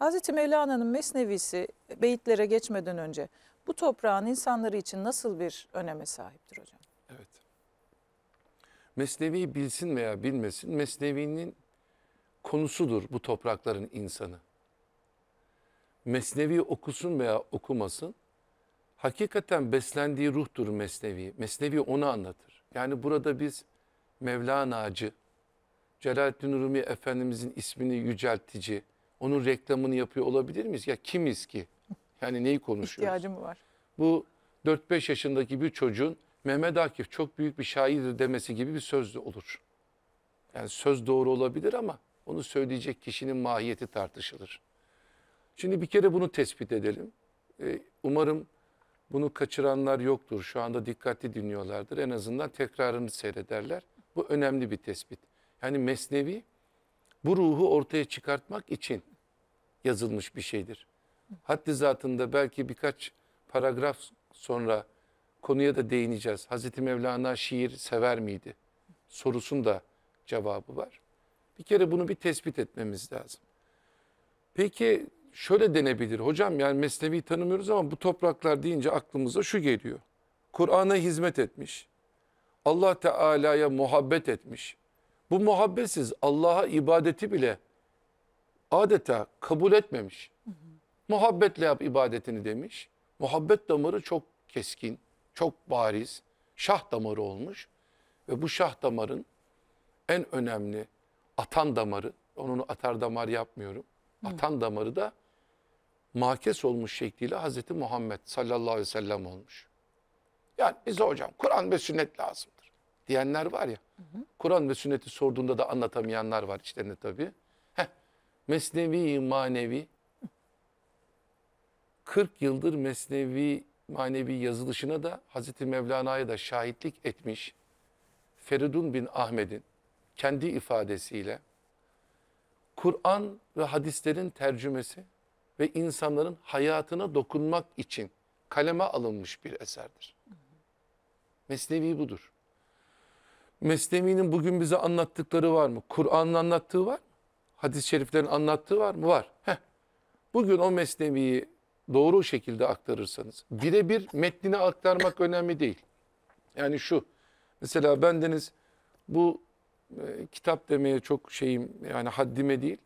Hazreti Mevlana'nın Mesnevisi beyitlere geçmeden önce bu toprağın insanları için nasıl bir öneme sahiptir hocam? Evet. Mesnevi bilsin veya bilmesin Mesnevi'nin konusudur bu toprakların insanı. Mesnevi okusun veya okumasın hakikaten beslendiği ruhtur Mesnevi. Mesnevi onu anlatır. Yani burada biz Mevlana'cı, Celaleddin Rumi Efendimizin ismini yüceltici, onun reklamını yapıyor olabilir miyiz? Ya kimiz ki? Yani neyi konuşuyoruz? mı var. Bu 4-5 yaşındaki bir çocuğun Mehmet Akif çok büyük bir şairdir demesi gibi bir söz de olur. Yani söz doğru olabilir ama onu söyleyecek kişinin mahiyeti tartışılır. Şimdi bir kere bunu tespit edelim. Ee, umarım bunu kaçıranlar yoktur. Şu anda dikkatli dinliyorlardır. En azından tekrarını seyrederler. Bu önemli bir tespit. Yani Mesnevi bu ruhu ortaya çıkartmak için yazılmış bir şeydir. Haddi zatında belki birkaç paragraf sonra konuya da değineceğiz. Hazreti Mevlana şiir sever miydi? Sorusun da cevabı var. Bir kere bunu bir tespit etmemiz lazım. Peki şöyle denebilir. Hocam yani Mesnevi tanımıyoruz ama bu topraklar deyince aklımıza şu geliyor. Kur'an'a hizmet etmiş. Allah Teala'ya muhabbet etmiş. Bu muhabbetsiz Allah'a ibadeti bile adeta kabul etmemiş. Hı hı. Muhabbetle yap ibadetini demiş. Muhabbet damarı çok keskin, çok bariz, şah damarı olmuş. Ve bu şah damarın en önemli atan damarı, onun atar damar yapmıyorum. Hı. Atan damarı da makes olmuş şekliyle Hazreti Muhammed sallallahu aleyhi ve sellem olmuş. Yani bize hocam Kur'an ve sünnet lazımdır diyenler var ya. Kur'an ve sünneti sorduğunda da anlatamayanlar var içlerinde tabii. Mesnevi manevi 40 yıldır Mesnevi manevi yazılışına da Hazreti Mevlana'ya da şahitlik etmiş Feridun bin Ahmet'in kendi ifadesiyle Kur'an ve hadislerin tercümesi ve insanların hayatına dokunmak için kaleme alınmış bir eserdir. Mesnevi budur. Mesnevi'nin bugün bize anlattıkları var mı? Kur'an'ın anlattığı var mı? hadis-i şeriflerin anlattığı var mı? Var. Heh. Bugün o mesneviyi doğru şekilde aktarırsanız, birebir metnini aktarmak önemli değil. Yani şu, mesela bendeniz bu e, kitap demeye çok şeyim, yani haddime değil,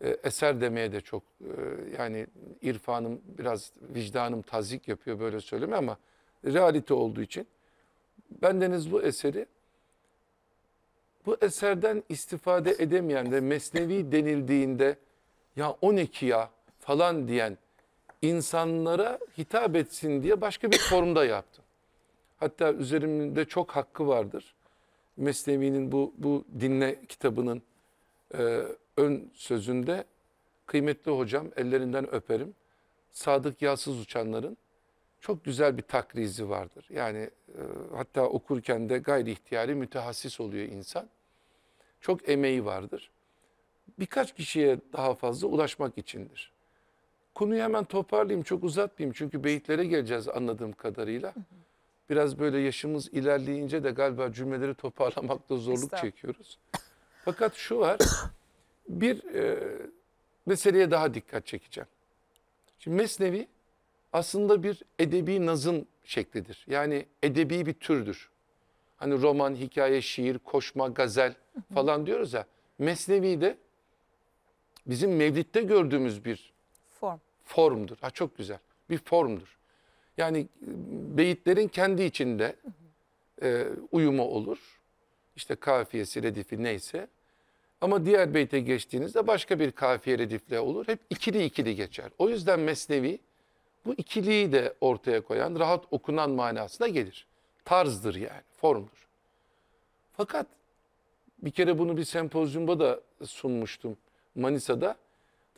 e, eser demeye de çok, e, yani irfanım biraz, vicdanım tazik yapıyor böyle söyleme ama realite olduğu için. Bendeniz bu eseri bu eserden istifade edemeyen de mesnevi denildiğinde ya o ne ya falan diyen insanlara hitap etsin diye başka bir formda yaptım. Hatta üzerimde çok hakkı vardır. Mesnevi'nin bu, bu dinle kitabının e, ön sözünde kıymetli hocam ellerinden öperim. Sadık yağsız uçanların çok güzel bir takrizi vardır. Yani e, hatta okurken de gayri ihtiyari mütehassis oluyor insan. Çok emeği vardır. Birkaç kişiye daha fazla ulaşmak içindir. Konuyu hemen toparlayayım, çok uzatmayayım. Çünkü beyitlere geleceğiz anladığım kadarıyla. Biraz böyle yaşımız ilerleyince de galiba cümleleri toparlamakta zorluk çekiyoruz. Fakat şu var, bir e, meseleye daha dikkat çekeceğim. Şimdi Mesnevi aslında bir edebi nazım şeklidir. Yani edebi bir türdür. Hani roman, hikaye, şiir, koşma, gazel falan diyoruz ya. Mesnevi de bizim mevlitte gördüğümüz bir form. formdur. Ha çok güzel. Bir formdur. Yani e, beyitlerin kendi içinde e, uyumu olur. İşte kafiyesi, redifi neyse. Ama diğer beyte geçtiğinizde başka bir kafiye redifle olur. Hep ikili ikili geçer. O yüzden mesnevi bu ikiliği de ortaya koyan, rahat okunan manasına gelir. Tarzdır yani, formdur. Fakat bir kere bunu bir sempozyumda da sunmuştum Manisa'da.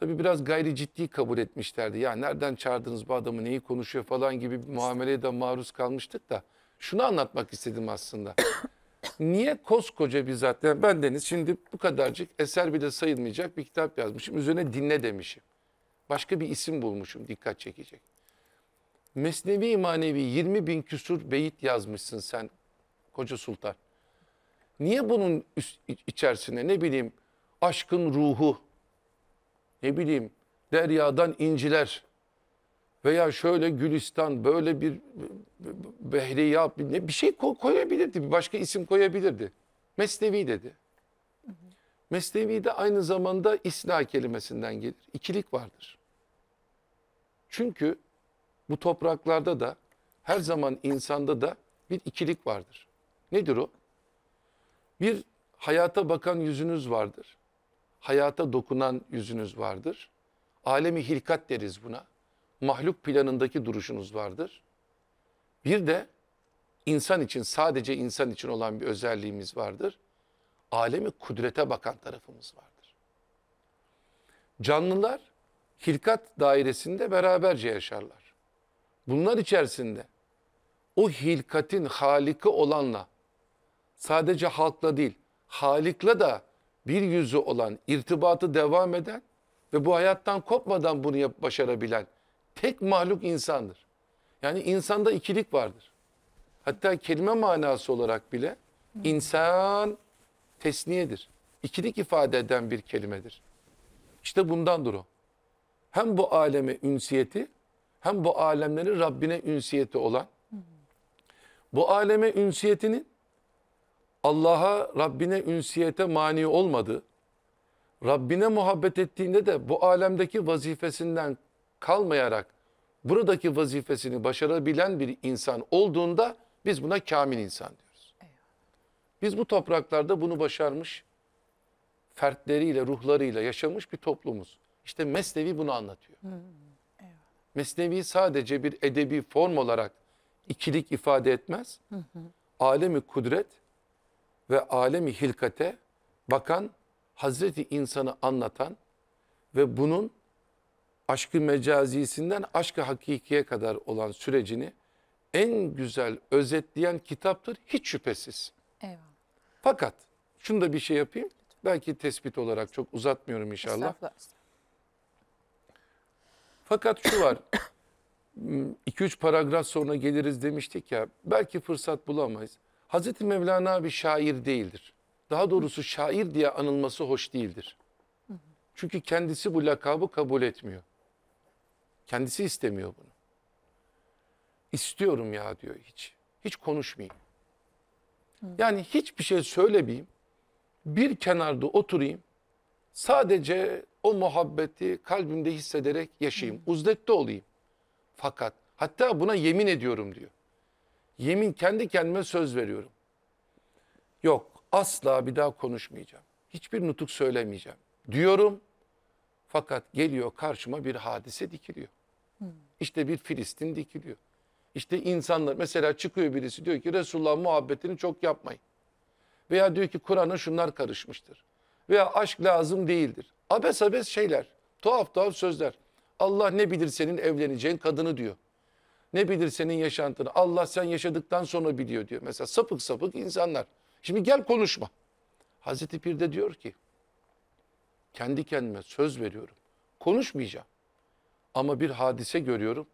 Tabii biraz gayri ciddi kabul etmişlerdi. Ya nereden çağırdınız bu adamı, neyi konuşuyor falan gibi bir muameleye de maruz kalmıştık da. Şunu anlatmak istedim aslında. Niye koskoca bir zat, yani ben Deniz şimdi bu kadarcık eser bile sayılmayacak bir kitap yazmışım. Üzerine dinle demişim. Başka bir isim bulmuşum dikkat çekecek. Mesnevi manevi 20 bin küsur beyit yazmışsın sen koca sultan. Niye bunun içerisine ne bileyim aşkın ruhu, ne bileyim deryadan inciler veya şöyle Gülistan böyle bir Behriya ne bir şey koyabilirdi bir başka isim koyabilirdi. Mesnevi dedi. Mesnevi de aynı zamanda isna kelimesinden gelir. İkilik vardır. Çünkü bu topraklarda da her zaman insanda da bir ikilik vardır. Nedir o? Bir hayata bakan yüzünüz vardır. Hayata dokunan yüzünüz vardır. Alemi hilkat deriz buna. Mahluk planındaki duruşunuz vardır. Bir de insan için sadece insan için olan bir özelliğimiz vardır. Alemi kudrete bakan tarafımız vardır. Canlılar hilkat dairesinde beraberce yaşarlar. Bunlar içerisinde o hilkatin haliki olanla sadece halkla değil halikle da bir yüzü olan irtibatı devam eden ve bu hayattan kopmadan bunu yap başarabilen tek mahluk insandır. Yani insanda ikilik vardır. Hatta kelime manası olarak bile insan tesniyedir. İkilik ifade eden bir kelimedir. İşte bundandır o. Hem bu aleme ünsiyeti hem bu alemlerin Rabbine ünsiyeti olan, bu aleme ünsiyetinin Allah'a, Rabbine ünsiyete mani olmadığı, Rabbine muhabbet ettiğinde de bu alemdeki vazifesinden kalmayarak buradaki vazifesini başarabilen bir insan olduğunda biz buna kamil insan diyoruz. Biz bu topraklarda bunu başarmış, fertleriyle, ruhlarıyla yaşamış bir toplumuz. İşte Mesnevi bunu anlatıyor. Hmm. Mesnevi sadece bir edebi form olarak ikilik ifade etmez. Hı hı. Alemi kudret ve alemi hilkate bakan Hazreti insanı anlatan ve bunun aşkı mecazisinden aşkı hakikiye kadar olan sürecini en güzel özetleyen kitaptır hiç şüphesiz. Eyvallah. Fakat şunu da bir şey yapayım. Belki tespit olarak çok uzatmıyorum inşallah. Fakat şu var. 2-3 paragraf sonra geliriz demiştik ya. Belki fırsat bulamayız. Hazreti Mevlana bir şair değildir. Daha doğrusu şair diye anılması hoş değildir. Çünkü kendisi bu lakabı kabul etmiyor. Kendisi istemiyor bunu. İstiyorum ya diyor hiç. Hiç konuşmayayım. Yani hiçbir şey söylemeyeyim. Bir kenarda oturayım. Sadece o muhabbeti kalbimde hissederek yaşayayım. Uzdette olayım. Fakat hatta buna yemin ediyorum diyor. Yemin kendi kendime söz veriyorum. Yok asla bir daha konuşmayacağım. Hiçbir nutuk söylemeyeceğim. Diyorum fakat geliyor karşıma bir hadise dikiliyor. İşte bir Filistin dikiliyor. İşte insanlar mesela çıkıyor birisi diyor ki Resulullah muhabbetini çok yapmayın. Veya diyor ki Kur'an'a şunlar karışmıştır. Veya aşk lazım değildir. Abes abes şeyler. Tuhaf tuhaf sözler. Allah ne bilir senin evleneceğin kadını diyor. Ne bilir senin yaşantını. Allah sen yaşadıktan sonra biliyor diyor. Mesela sapık sapık insanlar. Şimdi gel konuşma. Hazreti Pir de diyor ki kendi kendime söz veriyorum. Konuşmayacağım. Ama bir hadise görüyorum.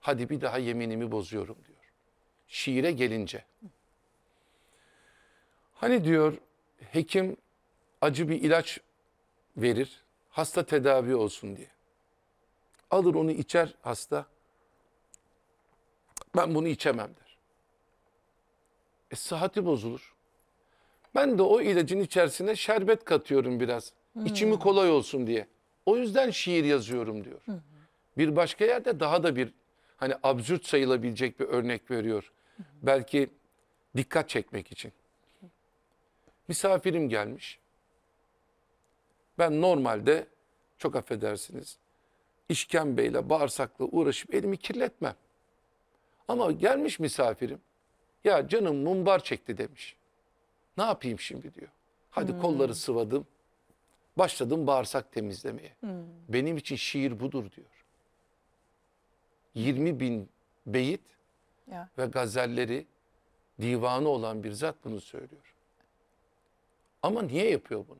Hadi bir daha yeminimi bozuyorum diyor. Şiire gelince. Hani diyor hekim acı bir ilaç verir hasta tedavi olsun diye. Alır onu içer hasta. Ben bunu içemem der. E sıhhati bozulur. Ben de o ilacın içerisine şerbet katıyorum biraz. Hmm. İçimi kolay olsun diye. O yüzden şiir yazıyorum diyor. Hmm. Bir başka yerde daha da bir hani absürt sayılabilecek bir örnek veriyor. Belki dikkat çekmek için. Misafirim gelmiş. Ben normalde çok affedersiniz işkembeyle bağırsakla uğraşıp elimi kirletmem. Ama gelmiş misafirim ya canım mumbar çekti demiş. Ne yapayım şimdi diyor. Hadi hmm. kolları sıvadım. Başladım bağırsak temizlemeye. Hmm. Benim için şiir budur diyor. 20 bin beyit ya. ve gazelleri divanı olan bir zat bunu söylüyor. Ama niye yapıyor bunu?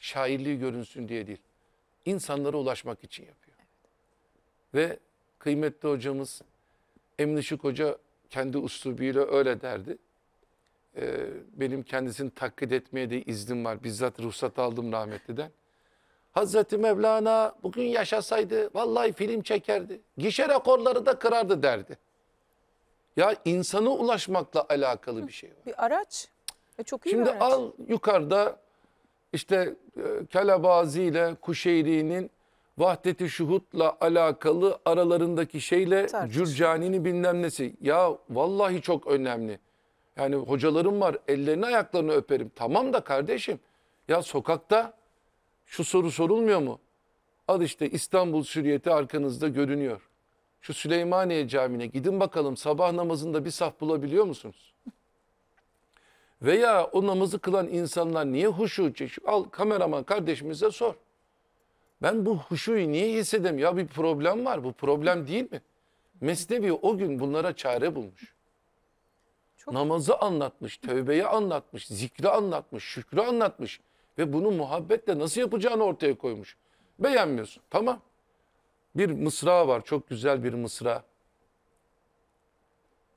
şairliği görünsün diye değil. İnsanlara ulaşmak için yapıyor. Ve kıymetli hocamız Emin Işık Hoca kendi uslubuyla öyle derdi. Ee, benim kendisini taklit etmeye de iznim var. Bizzat ruhsat aldım rahmetliden. Hazreti Mevlana bugün yaşasaydı vallahi film çekerdi. Gişe rekorları da kırardı derdi. Ya insana ulaşmakla alakalı bir şey var. Bir araç. E çok iyi Şimdi bir araç. al yukarıda işte e, Kelabazi ile Kuşeyri'nin vahdeti şuhutla alakalı aralarındaki şeyle Cürcani'nin bilmem nesi. Ya vallahi çok önemli. Yani hocalarım var ellerini ayaklarını öperim. Tamam da kardeşim ya sokakta şu soru sorulmuyor mu? Al işte İstanbul süriyeti arkanızda görünüyor. Şu Süleymaniye Camii'ne gidin bakalım sabah namazında bir saf bulabiliyor musunuz? Veya o namazı kılan insanlar niye huşu çekiyor? Al kameraman kardeşimize sor. Ben bu huşuyu niye hissedemiyorum? Ya bir problem var. Bu problem değil mi? Mesnevi o gün bunlara çare bulmuş. Çok... Namazı anlatmış, tövbeyi anlatmış, zikri anlatmış, şükrü anlatmış. Ve bunu muhabbetle nasıl yapacağını ortaya koymuş. Beğenmiyorsun. Tamam. Bir mısra var. Çok güzel bir mısra.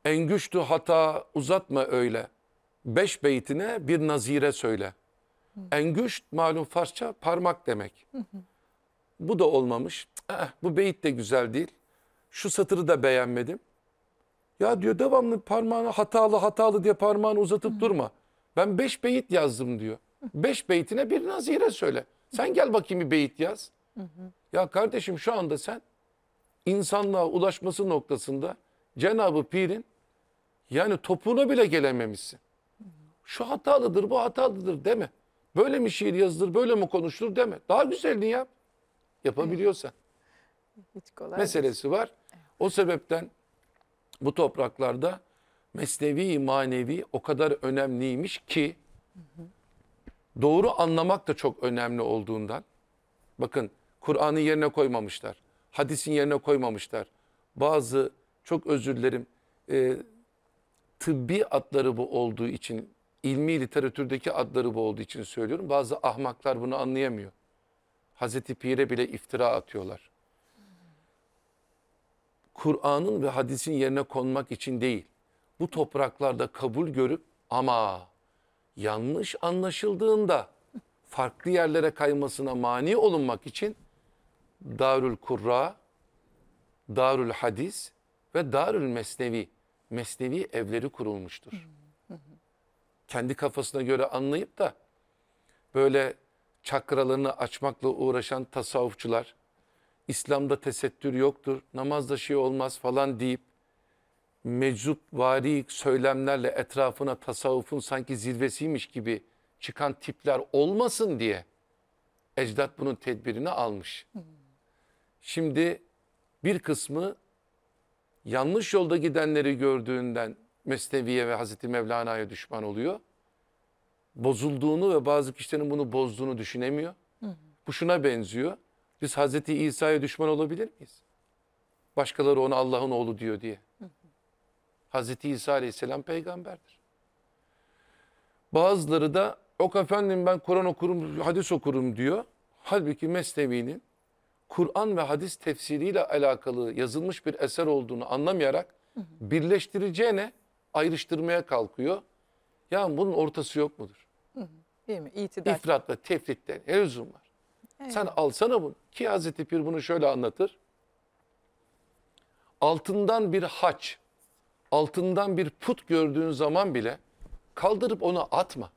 En güçlü hata uzatma öyle beş beytine bir nazire söyle. Engüşt malum Farsça parmak demek. Bu da olmamış. Eh, bu beyit de güzel değil. Şu satırı da beğenmedim. Ya diyor devamlı parmağını hatalı hatalı diye parmağını uzatıp durma. Ben beş beyit yazdım diyor. Beş beytine bir nazire söyle. Sen gel bakayım bir beyit yaz. Ya kardeşim şu anda sen insanlığa ulaşması noktasında Cenabı Pir'in yani topuğuna bile gelememişsin. Şu hatalıdır, bu hatalıdır deme. Böyle mi şiir yazılır, böyle mi konuşulur deme. Daha güzelini yap. Yapabiliyorsan. Hiç kolay Meselesi var. O sebepten bu topraklarda mesnevi manevi o kadar önemliymiş ki doğru anlamak da çok önemli olduğundan. Bakın Kur'an'ı yerine koymamışlar. Hadisin yerine koymamışlar. Bazı çok özür dilerim e, tıbbi atları bu olduğu için ilmi literatürdeki adları bu olduğu için söylüyorum. Bazı ahmaklar bunu anlayamıyor. Hazreti Pir'e bile iftira atıyorlar. Kur'an'ın ve hadisin yerine konmak için değil. Bu topraklarda kabul görüp ama yanlış anlaşıldığında farklı yerlere kaymasına mani olunmak için Darül Kurra, Darül Hadis ve Darül Mesnevi, Mesnevi evleri kurulmuştur. Hmm kendi kafasına göre anlayıp da böyle çakralarını açmakla uğraşan tasavvufçular, İslam'da tesettür yoktur, namazda şey olmaz falan deyip meczup vari söylemlerle etrafına tasavvufun sanki zirvesiymiş gibi çıkan tipler olmasın diye ecdat bunun tedbirini almış. Şimdi bir kısmı yanlış yolda gidenleri gördüğünden Mesnevi'ye ve Hazreti Mevlana'ya düşman oluyor. Bozulduğunu ve bazı kişilerin bunu bozduğunu düşünemiyor. Bu şuna benziyor. Biz Hazreti İsa'ya düşman olabilir miyiz? Başkaları ona Allah'ın oğlu diyor diye. Hazreti İsa aleyhisselam peygamberdir. Bazıları da o efendim ben Kur'an okurum, hadis okurum diyor. Halbuki Mesnevi'nin Kur'an ve hadis tefsiriyle alakalı yazılmış bir eser olduğunu anlamayarak birleştireceğine ayrıştırmaya kalkıyor. Ya bunun ortası yok mudur? değil mi? İtidal. İfratla, tefritten ne lüzum var? Evet. Sen alsana bunu. Ki Hazreti Pir bunu şöyle anlatır. Altından bir haç, altından bir put gördüğün zaman bile kaldırıp onu atma.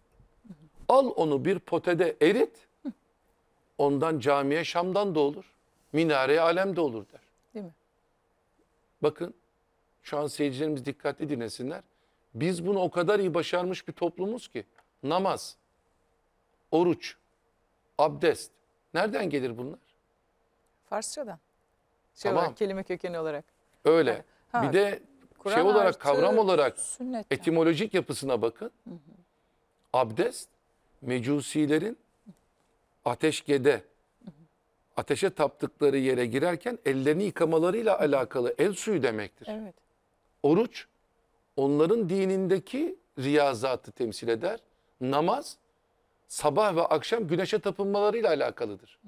Al onu bir potede erit. Ondan camiye Şam'dan da olur. Minareye Alem de olur der. Değil mi? Bakın şu an seyircilerimiz dikkatli dinlesinler. Biz bunu o kadar iyi başarmış bir toplumuz ki. Namaz, oruç, abdest. Nereden gelir bunlar? Farsçadan. Şey tamam. olarak, kelime kökeni olarak. Öyle. Ha, bir de şey Kur'an şey olarak, artı, kavram olarak sünnet etimolojik yapısına bakın. Hı hı. Abdest, mecusilerin ateşgede, ateşe taptıkları yere girerken ellerini yıkamalarıyla alakalı el suyu demektir. Evet. Oruç onların dinindeki riyazatı temsil eder. Namaz sabah ve akşam güneşe tapınmalarıyla alakalıdır.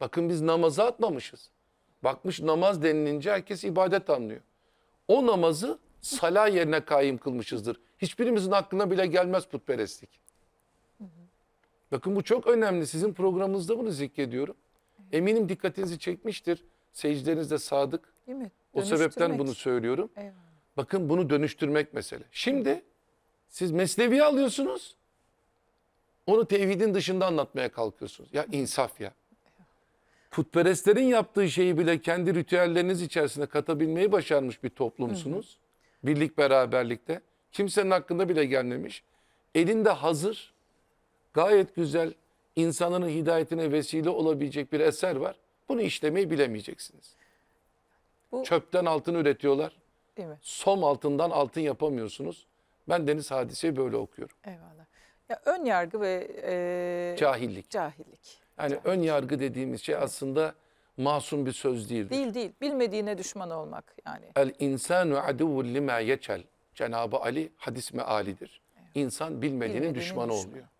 Bakın biz namaza atmamışız. Bakmış namaz denilince herkes ibadet anlıyor. O namazı sala yerine kaim kılmışızdır. Hiçbirimizin aklına bile gelmez putperestlik. Bakın bu çok önemli. Sizin programınızda bunu zikrediyorum. Eminim dikkatinizi çekmiştir. de sadık. Değil mi? O sebepten bunu söylüyorum. Eyvallah. Bakın bunu dönüştürmek mesele. Şimdi siz mesnevi alıyorsunuz. Onu tevhidin dışında anlatmaya kalkıyorsunuz. Ya insaf ya. Putperestlerin yaptığı şeyi bile kendi ritüelleriniz içerisine katabilmeyi başarmış bir toplumsunuz. Hı Birlik beraberlikte. Kimsenin hakkında bile gelmemiş. Elinde hazır, gayet güzel, insanların hidayetine vesile olabilecek bir eser var. Bunu işlemeyi bilemeyeceksiniz. Bu... Çöpten altın üretiyorlar. Değil mi? Som altından altın yapamıyorsunuz. Ben Deniz Hadise'yi böyle okuyorum. Eyvallah. Ya ön yargı ve e... cahillik. Cahillik. Yani cahillik. ön yargı dediğimiz şey evet. aslında masum bir söz değildir. Değil değil. Bilmediğine düşman olmak yani. El insanu aduvul lima yeçel. Cenabı Ali hadis mealidir. Evet. İnsan bilmediğinin, bilmediğinin düşmanı düşman. olmuyor.